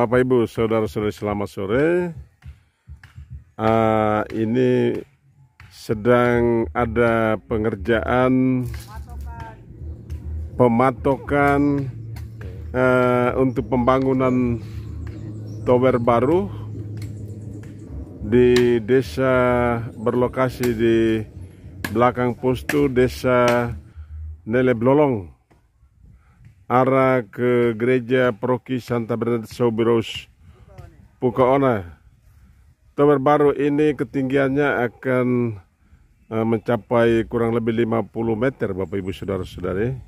Bapak Ibu, saudara saudara selamat sore. Uh, ini sedang ada pengerjaan pematokan uh, untuk pembangunan tower baru di desa berlokasi di belakang postu desa Nele Blolong arah ke gereja Proki Santa Bernard Sobiros Pukaona. Tower baru ini ketinggiannya akan eh, mencapai kurang lebih 50 meter Bapak Ibu Saudara-saudari.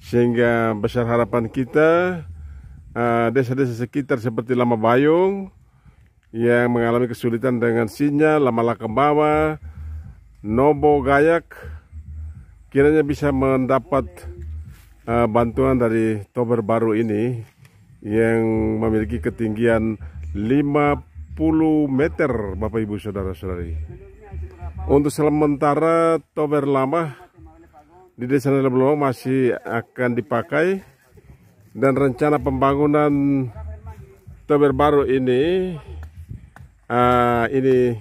Sehingga besar harapan kita eh, desa-desa sekitar seperti Lama Bayung yang mengalami kesulitan dengan sinyal Lama Lakembawa, Nobo Gayak kiranya bisa mendapat Eh, bantuan dari Tober baru ini yang memiliki ketinggian 50 meter Bapak Ibu Saudara-saudari. Untuk sementara Tober lama di Desa Nelebelong masih akan dipakai dan rencana pembangunan Tober baru ini uh, ini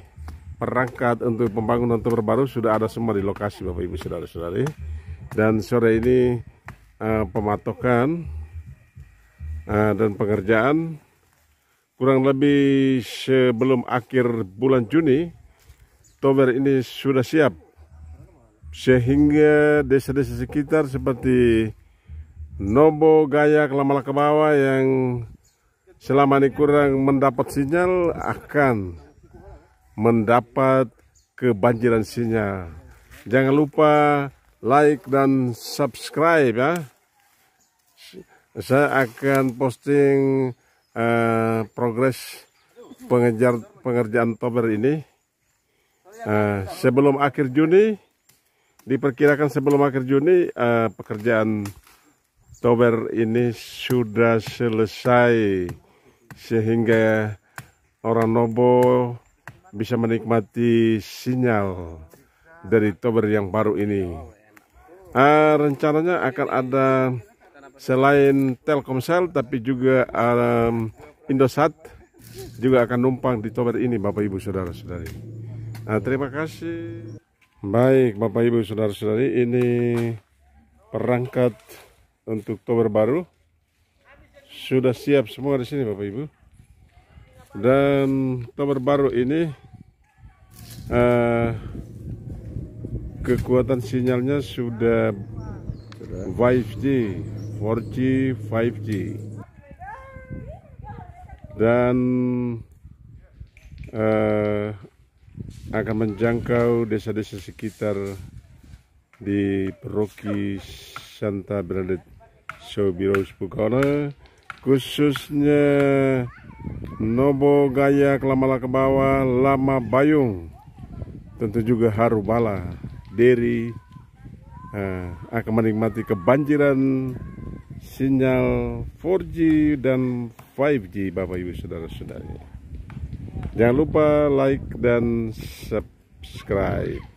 perangkat untuk pembangunan tober baru sudah ada semua di lokasi Bapak Ibu Saudara-saudari. Dan sore ini uh, pematokan uh, dan pengerjaan kurang lebih sebelum akhir bulan Juni tower ini sudah siap sehingga desa-desa sekitar seperti Nobo, Gayak, ke Bawah yang selama ini kurang mendapat sinyal akan mendapat kebanjiran sinyal. Jangan lupa like dan subscribe ya saya akan posting uh, progres pengejar pengerjaan tober ini uh, sebelum akhir Juni diperkirakan sebelum akhir Juni uh, pekerjaan tober ini sudah selesai sehingga orang Nobo bisa menikmati sinyal dari tober yang baru ini uh, rencananya akan ada selain Telkomsel tapi juga um, Indosat juga akan numpang di tower ini Bapak Ibu Saudara-saudari. Nah, terima kasih. Baik Bapak Ibu Saudara-saudari, ini perangkat untuk tower baru sudah siap semua di sini Bapak Ibu. Dan tower baru ini uh, kekuatan sinyalnya sudah 5G, 4G, 5G. Dan uh, akan menjangkau desa-desa sekitar di Peroki Santa Bernadette Sobiros Pukona khususnya Nobo Gaya Kelamala ke Lama Bayung tentu juga Harubala Diri uh, akan menikmati kebanjiran sinyal 4G dan 5G Bapak Ibu Saudara-saudari. Jangan lupa like dan subscribe.